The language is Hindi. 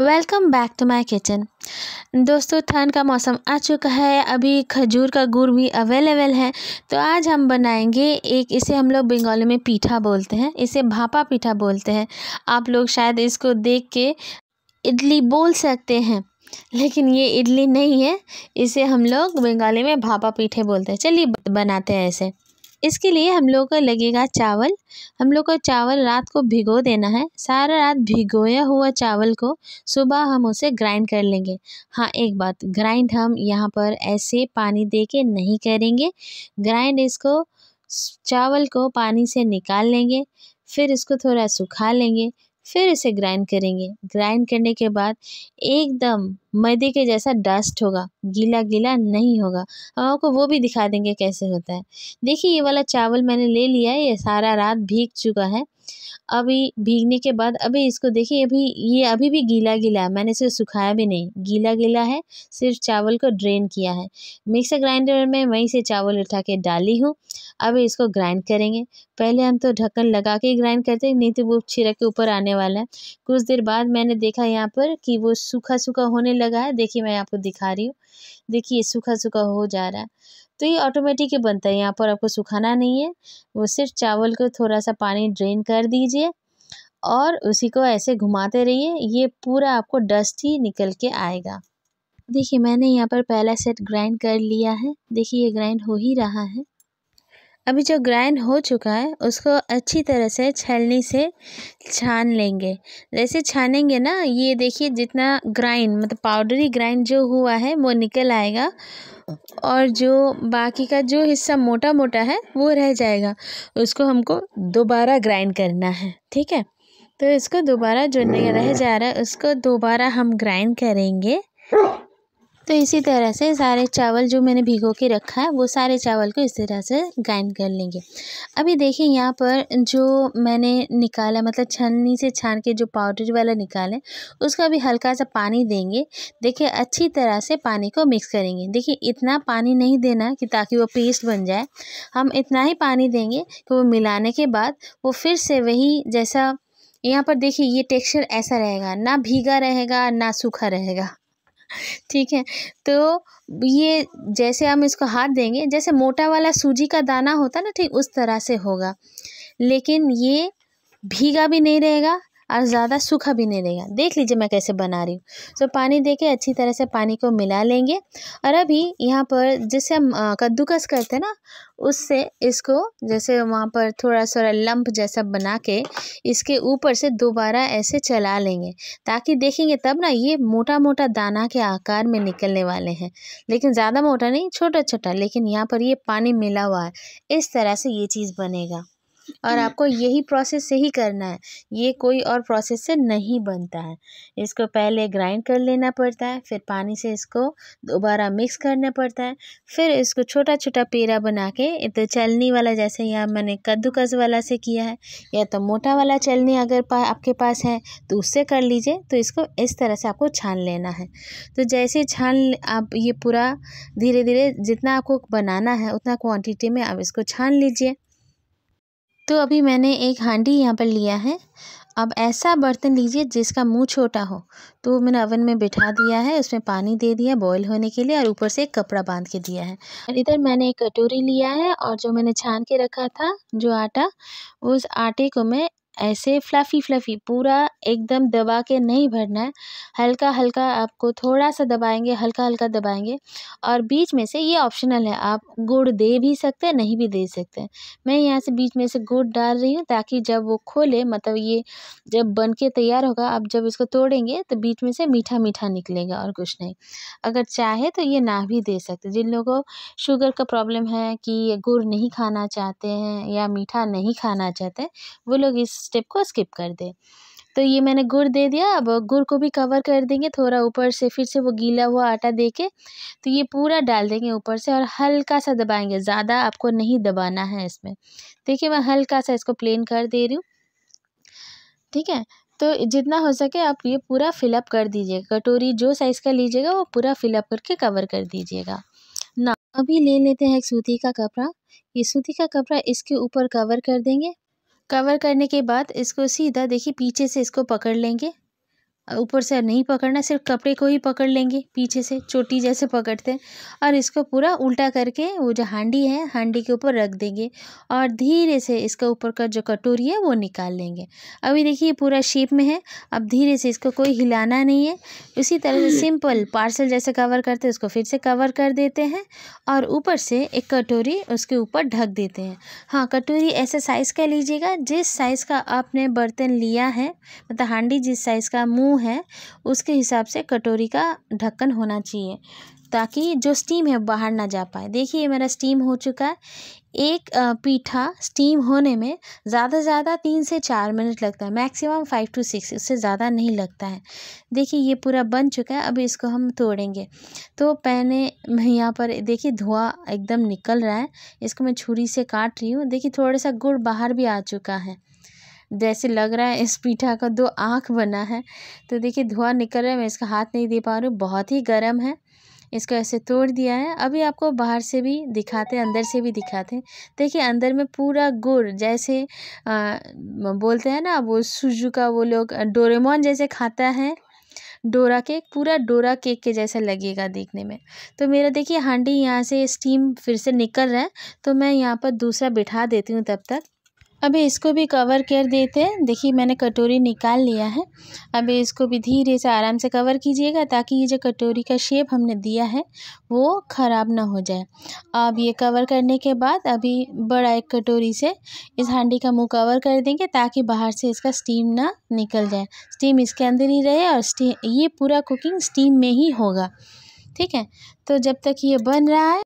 welcome back to my kitchen दोस्तों ठंड का मौसम आ चुका है अभी खजूर का गुड़ भी अवेलेबल है तो आज हम बनाएंगे एक इसे हम लोग बंगाली में पीठा बोलते हैं इसे भापा पीठा बोलते हैं आप लोग शायद इसको देख के इडली बोल सकते हैं लेकिन ये इडली नहीं है इसे हम लोग बंगाली में भापा पीठे बोलते हैं चलिए बनाते हैं इसे इसके लिए हम लोग का लगेगा चावल हम लोग को चावल रात को भिगो देना है सारा रात भिगोया हुआ चावल को सुबह हम उसे ग्राइंड कर लेंगे हाँ एक बात ग्राइंड हम यहाँ पर ऐसे पानी दे के नहीं करेंगे ग्राइंड इसको चावल को पानी से निकाल लेंगे फिर इसको थोड़ा सुखा लेंगे फिर इसे ग्राइंड करेंगे ग्राइंड करने के बाद एकदम मैदे के जैसा डस्ट होगा गीला गीला नहीं होगा हम आपको वो भी दिखा देंगे कैसे होता है देखिए ये वाला चावल मैंने ले लिया है ये सारा रात भीग चुका है अभी भीगने के बाद अभी इसको देखिए अभी ये अभी भी गीला गीला है मैंने इसे सुखाया भी नहीं गीला गीला है सिर्फ चावल को ड्रेन किया है मिक्सर ग्राइंडर में वहीं से चावल उठा के डाली हूँ अभी इसको ग्राइंड करेंगे पहले हम तो ढक्कन लगा के ही ग्राइंड करते नहीं तो वो छिड़क के ऊपर आने वाला है कुछ देर बाद मैंने देखा यहाँ पर कि वो सूखा सूखा होने लगा है देखिए मैं आपको दिखा रही हूँ देखिए सूखा सूखा हो जा रहा है तो ये ऑटोमेटिक ही बनता है यहाँ पर आपको सुखाना नहीं है वो सिर्फ चावल को थोड़ा सा पानी ड्रेन कर दीजिए और उसी को ऐसे घुमाते रहिए ये पूरा आपको डस्ट ही निकल के आएगा देखिए मैंने यहाँ पर पहला सेट ग्राइंड कर लिया है देखिए ये ग्राइंड हो ही रहा है अभी जो ग्राइंड हो चुका है उसको अच्छी तरह से छलनी से छान लेंगे जैसे छानेंगे ना ये देखिए जितना ग्राइंड मतलब पाउडरी ग्राइंड जो हुआ है वो निकल आएगा और जो बाकी का जो हिस्सा मोटा मोटा है वो रह जाएगा उसको हमको दोबारा ग्राइंड करना है ठीक है तो इसको दोबारा जो रह जा रहा है उसको दोबारा हम ग्राइंड करेंगे तो इसी तरह से सारे चावल जो मैंने भिगो के रखा है वो सारे चावल को इस तरह से ग्राइंड कर लेंगे अभी देखिए यहाँ पर जो मैंने निकाला मतलब छन्नी से छान के जो पाउडर वाला निकालें उसका भी हल्का सा पानी देंगे देखिए अच्छी तरह से पानी को मिक्स करेंगे देखिए इतना पानी नहीं देना कि ताकि वो पेस्ट बन जाए हम इतना ही पानी देंगे कि वो मिलाने के बाद वो फिर से वही जैसा यहाँ पर देखिए ये टेक्सचर ऐसा रहेगा ना भीगा रहेगा ना सूखा रहेगा ठीक है तो ये जैसे हम इसको हाथ देंगे जैसे मोटा वाला सूजी का दाना होता ना ठीक उस तरह से होगा लेकिन ये भीगा भी नहीं रहेगा और ज़्यादा सूखा भी नहीं रहेगा देख लीजिए मैं कैसे बना रही हूँ तो पानी दे के अच्छी तरह से पानी को मिला लेंगे और अभी यहाँ पर जैसे हम कद्दूकस करते हैं ना उससे इसको जैसे वहाँ पर थोड़ा थोड़ा लंप जैसा बना के इसके ऊपर से दोबारा ऐसे चला लेंगे ताकि देखेंगे तब ना ये मोटा मोटा दाना के आकार में निकलने वाले हैं लेकिन ज़्यादा मोटा नहीं छोटा छोटा लेकिन यहाँ पर ये पानी मिला हुआ है इस तरह से ये चीज़ बनेगा और आपको यही प्रोसेस से ही करना है ये कोई और प्रोसेस से नहीं बनता है इसको पहले ग्राइंड कर लेना पड़ता है फिर पानी से इसको दोबारा मिक्स करना पड़ता है फिर इसको छोटा छोटा पेड़ा बना के तो चलनी वाला जैसे यहाँ मैंने कद्दूकस वाला से किया है या तो मोटा वाला चलनी अगर पा, आपके पास है तो उससे कर लीजिए तो इसको इस तरह से आपको छान लेना है तो जैसे छान आप ये पूरा धीरे धीरे जितना आपको बनाना है उतना क्वान्टिटी में आप इसको छान लीजिए तो अभी मैंने एक हांडी यहाँ पर लिया है अब ऐसा बर्तन लीजिए जिसका मुंह छोटा हो तो मैंने ओवन में बिठा दिया है उसमें पानी दे दिया बॉईल होने के लिए और ऊपर से एक कपड़ा बांध के दिया है और इधर मैंने एक कटोरी लिया है और जो मैंने छान के रखा था जो आटा उस आटे को मैं ऐसे फ्लफ़ी फ्लफ़ी पूरा एकदम दबा के नहीं भरना है हल्का हल्का आपको थोड़ा सा दबाएँगे हल्का हल्का दबाएँगे और बीच में से ये ऑप्शनल है आप गुड़ दे भी सकते हैं नहीं भी दे सकते हैं मैं यहाँ से बीच में से गुड़ डाल रही हूँ ताकि जब वो खोले मतलब ये जब बन के तैयार होगा आप जब इसको तोड़ेंगे तो बीच में से मीठा मीठा निकलेगा और कुछ नहीं अगर चाहे तो ये ना भी दे सकते जिन लोगों शुगर का प्रॉब्लम है कि गुड़ नहीं खाना चाहते हैं या मीठा नहीं खाना चाहते वो लोग इस स्टेप को स्किप कर दें तो ये मैंने गुड़ दे दिया अब गुड़ को भी कवर कर देंगे थोड़ा ऊपर से फिर से वो गीला हुआ आटा दे के तो ये पूरा डाल देंगे ऊपर से और हल्का सा दबाएंगे ज़्यादा आपको नहीं दबाना है इसमें देखिए मैं हल्का सा इसको प्लेन कर दे रही हूँ ठीक है तो जितना हो सके आप ये पूरा फिलअप कर दीजिएगा कटोरी जो साइज़ का लीजिएगा वो पूरा फिलअप करके कवर कर दीजिएगा ना अभी ले लेते हैं एक सूती का कपड़ा ये सूती का कपड़ा इसके ऊपर कवर कर देंगे कवर करने के बाद इसको सीधा देखिए पीछे से इसको पकड़ लेंगे ऊपर से नहीं पकड़ना सिर्फ कपड़े को ही पकड़ लेंगे पीछे से चोटी जैसे पकड़ते हैं और इसको पूरा उल्टा करके वो जो हांडी है हांडी के ऊपर रख देंगे और धीरे से इसका ऊपर का जो कटोरी है वो निकाल लेंगे अभी देखिए पूरा शेप में है अब धीरे से इसको कोई हिलाना नहीं है उसी तरह से सिंपल पार्सल जैसे कवर करते हैं उसको फिर से कवर कर देते हैं और ऊपर से एक कटोरी उसके ऊपर ढक देते हैं हाँ कटोरी ऐसे साइज़ का लीजिएगा जिस साइज़ का आपने बर्तन लिया है मतलब हांडी जिस साइज़ का मुँह मुंह है उसके हिसाब से कटोरी का ढक्कन होना चाहिए ताकि जो स्टीम है बाहर ना जा पाए देखिए मेरा स्टीम हो चुका है एक पीठा स्टीम होने में ज़्यादा से ज़्यादा तीन से चार मिनट लगता है मैक्सिमम फाइव टू सिक्स इससे ज़्यादा नहीं लगता है देखिए ये पूरा बन चुका है अब इसको हम तोड़ेंगे तो पहने यहाँ पर देखिए धुआं एकदम निकल रहा है इसको मैं छुरी से काट रही हूँ देखिए थोड़ा सा गुड़ बाहर भी आ चुका है जैसे लग रहा है इस पीठा का दो आँख बना है तो देखिए धुआं निकल रहा है मैं इसका हाथ नहीं दे पा रही हूँ बहुत ही गर्म है इसको ऐसे तोड़ दिया है अभी आपको बाहर से भी दिखाते हैं अंदर से भी दिखाते हैं देखिए अंदर में पूरा गुड़ जैसे आ, बोलते हैं ना वो सूजू का वो लोग डोरेमोन जैसे खाता है डोरा केक पूरा डोरा केक के जैसा लगेगा देखने में तो मेरा देखिए हांडी यहाँ से स्टीम फिर से निकल रहा है तो मैं यहाँ पर दूसरा बिठा देती हूँ तब तक अभी इसको भी कवर कर देते हैं देखिए मैंने कटोरी निकाल लिया है अभी इसको भी धीरे से आराम से कवर कीजिएगा ताकि ये जो कटोरी का शेप हमने दिया है वो ख़राब ना हो जाए अब ये कवर करने के बाद अभी बड़ा एक कटोरी से इस हांडी का मुंह कवर कर देंगे ताकि बाहर से इसका स्टीम ना निकल जाए स्टीम इसके अंदर ही रहे और ये पूरा कुकिंग स्टीम में ही होगा ठीक है तो जब तक ये बन रहा है